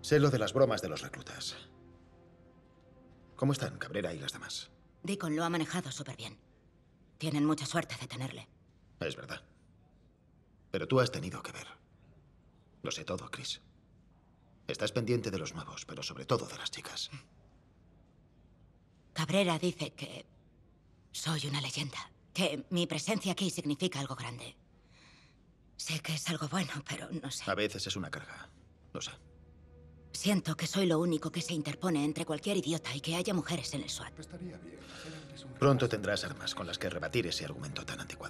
Sé lo de las bromas de los reclutas. ¿Cómo están Cabrera y las demás? Deacon lo ha manejado súper bien. Tienen mucha suerte de tenerle. Es verdad. Pero tú has tenido que ver. Lo sé todo, Chris. Estás pendiente de los nuevos, pero sobre todo de las chicas. Cabrera dice que soy una leyenda, que mi presencia aquí significa algo grande. Sé que es algo bueno, pero no sé. A veces es una carga, lo sé. Siento que soy lo único que se interpone entre cualquier idiota y que haya mujeres en el SWAT. Pronto tendrás armas con las que rebatir ese argumento tan anticuado.